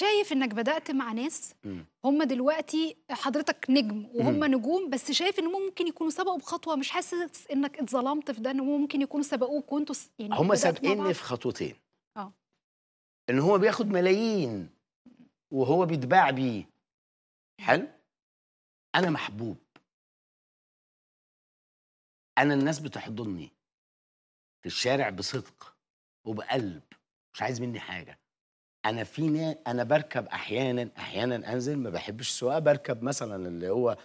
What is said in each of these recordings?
شايف انك بدات مع ناس هم دلوقتي حضرتك نجم وهم نجوم بس شايف ان ممكن يكونوا سبقوا بخطوه مش حاسس انك اتظلمت في ده ان ممكن يكونوا سبقوك وانتوا يعني هم سابقيني في خطوتين اه ان هو بياخد ملايين وهو بيتباع بيه حلو انا محبوب انا الناس بتحضني في الشارع بصدق وبقلب مش عايز مني حاجه انا في ناس انا بركب احيانا احيانا انزل ما بحبش السواقه بركب مثلا اللي هو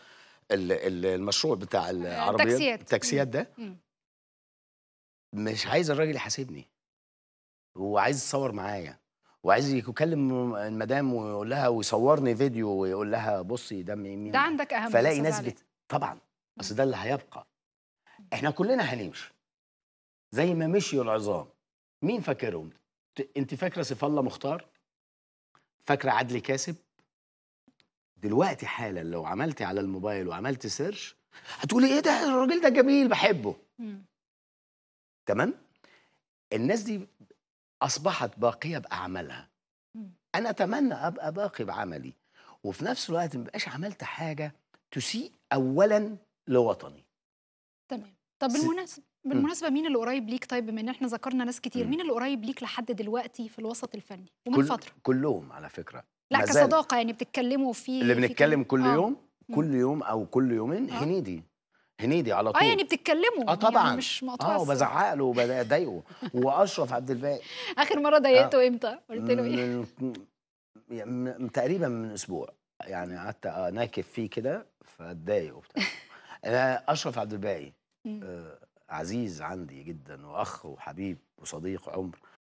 المشروع بتاع آه، العربيات التاكسيات, التاكسيات ده مش عايز الراجل يحاسبني وعايز يتصور معايا وعايز يكلم المدام ويقول لها ويصورني فيديو ويقول لها بصي ده مين ده عندك اهم فلاقي ناس بت... طبعا اصل ده اللي هيبقى احنا كلنا هنمشي زي ما مشيوا العظام مين فاكرهم انت فاكره سيف الله مختار فاكره عدلي كاسب دلوقتي حالا لو عملتي على الموبايل وعملت سيرش هتقولي ايه ده الراجل ده جميل بحبه تمام الناس دي اصبحت باقيه باعمالها انا اتمنى ابقى باقي بعملي وفي نفس الوقت ما بقاش عملت حاجه تسيء اولا لوطني تمام طب بالمناسبة بالمناسبة مين اللي قريب ليك طيب بما ان احنا ذكرنا ناس كتير مين اللي قريب ليك لحد دلوقتي في الوسط الفني ومن كل فترة كلهم على فكرة لا كصداقة يعني بتتكلموا في اللي بنتكلم كل آه. يوم كل يوم او كل يومين آه. هنيدي هنيدي على آه، طول اه يعني بتتكلموا اه يعني طبعا يعني مش مقطوع اه وبزعق له وبضايقه واشرف عبد الباقي اخر مره ضايقته آه. امتى؟ قلت له ايه؟ يعني تقريبا من اسبوع يعني قعدت ناكف فيه كده فاتضايق وبتاع آه، اشرف عبد الباقي آه، عزيز عندي جدا واخ وحبيب وصديق عمر